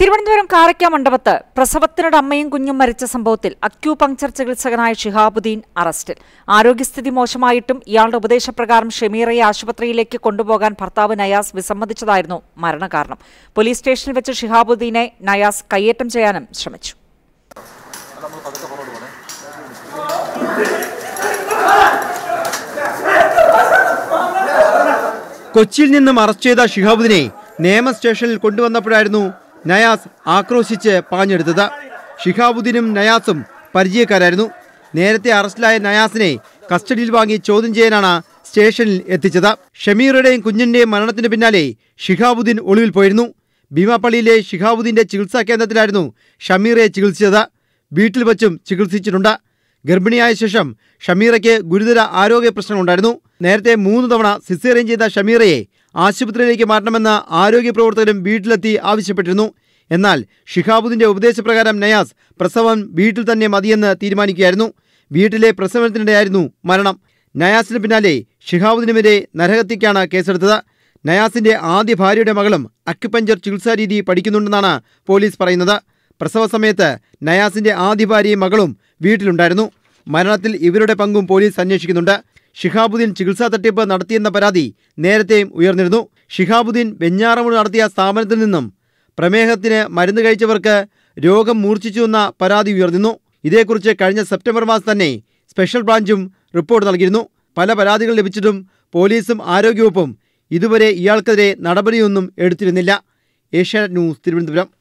തിരുവനന്തപുരം കാറയ്ക്ക മണ്ഡപത്ത് പ്രസവത്തിനിടെ അമ്മയും കുഞ്ഞും മരിച്ച സംഭവത്തിൽ അക്യൂപങ്ചർ ചികിത്സകനായ ഷിഹാബുദ്ദീൻ അറസ്റ്റിൽ ആരോഗ്യസ്ഥിതി മോശമായിട്ടും ഇയാളുടെ ഉപദേശപ്രകാരം ഷെമീറയെ ആശുപത്രിയിലേക്ക് കൊണ്ടുപോകാൻ ഭർത്താവ് നയാസ് വിസമ്മതിച്ചതായിരുന്നു മരണകാരണം പോലീസ് സ്റ്റേഷനിൽ വെച്ച് ഷിഹാബുദ്ദീനെ നയാസ് കയ്യേറ്റം ചെയ്യാനും ശ്രമിച്ചു കൊച്ചിയിൽ നിന്നും അറസ്റ്റ് ചെയ്ത ഷിഹാബുദ്ദീനെ നേമ സ്റ്റേഷനിൽ കൊണ്ടുവന്നപ്പോഴായിരുന്നു നയാസ് ആക്രോശിച്ച് പാഞ്ഞെടുത്തത് ഷിഹാബുദ്ദീനും നയാസും പരിചയക്കാരായിരുന്നു നേരത്തെ അറസ്റ്റിലായ നയാസിനെ കസ്റ്റഡിയിൽ വാങ്ങി ചോദ്യം ചെയ്യാനാണ് സ്റ്റേഷനിൽ എത്തിച്ചത് ഷമീറുടെയും കുഞ്ഞിൻ്റെയും മരണത്തിന് പിന്നാലെ ഷിഹാബുദ്ദീൻ ഒളിവിൽ പോയിരുന്നു ഭീമാപ്പള്ളിയിലെ ഷിഹാബുദ്ദീൻ്റെ ചികിത്സാ കേന്ദ്രത്തിലായിരുന്നു ഷമീറെ ചികിത്സിച്ചത് വീട്ടിൽ വച്ചും ചികിത്സിച്ചിട്ടുണ്ട് ഗർഭിണിയായ ശേഷം ഷമീറയ്ക്ക് ഗുരുതര ആരോഗ്യ പ്രശ്നങ്ങളുണ്ടായിരുന്നു നേരത്തെ മൂന്ന് തവണ സിസേറിയൻ ചെയ്ത ഷമീറയെ ആശുപത്രിയിലേക്ക് മാറ്റണമെന്ന് ആരോഗ്യ പ്രവർത്തകരും വീട്ടിലെത്തി ആവശ്യപ്പെട്ടിരുന്നു എന്നാൽ ഷിഹാബുദിന്റെ ഉപദേശപ്രകാരം നയാസ് പ്രസവം വീട്ടിൽ തന്നെ മതിയെന്ന് തീരുമാനിക്കുകയായിരുന്നു വീട്ടിലെ പ്രസവത്തിനിടെയായിരുന്നു മരണം നയാസിന് പിന്നാലെ ഷിഹാബുദിനുമെതിരെ നരഹത്യക്കാണ് കേസെടുത്തത് നയാസിന്റെ ആദ്യ ഭാര്യയുടെ മകളും അക്യുപഞ്ചർ ചികിത്സാ രീതി പഠിക്കുന്നുണ്ടെന്നാണ് പോലീസ് പറയുന്നത് പ്രസവ സമയത്ത് നയാസിന്റെ ആദ്യ ഭാര്യയും മകളും വീട്ടിലുണ്ടായിരുന്നു മരണത്തിൽ ഇവരുടെ പങ്കും പോലീസ് അന്വേഷിക്കുന്നുണ്ട് ഷിഹാബുദ്ദീൻ ചികിത്സാ തട്ടിപ്പ് നടത്തിയെന്ന പരാതി നേരത്തെയും ഉയർന്നിരുന്നു ഷിഹാബുദ്ദീൻ വെഞ്ഞാറമൂട് നടത്തിയ സ്ഥാപനത്തിൽ നിന്നും പ്രമേഹത്തിന് മരുന്ന് കഴിച്ചവർക്ക് രോഗം മൂർച്ഛിച്ചുവെന്ന പരാതി ഉയർന്നിരുന്നു ഇതേക്കുറിച്ച് കഴിഞ്ഞ സെപ്റ്റംബർ മാസം തന്നെ സ്പെഷ്യൽ ബ്രാഞ്ചും റിപ്പോർട്ട് നൽകിയിരുന്നു പല പരാതികൾ ലഭിച്ചിട്ടും പോലീസും ആരോഗ്യവകുപ്പും ഇതുവരെ ഇയാൾക്കെതിരെ നടപടിയൊന്നും എടുത്തിരുന്നില്ല ഏഷ്യാനെറ്റ് ന്യൂസ് തിരുവനന്തപുരം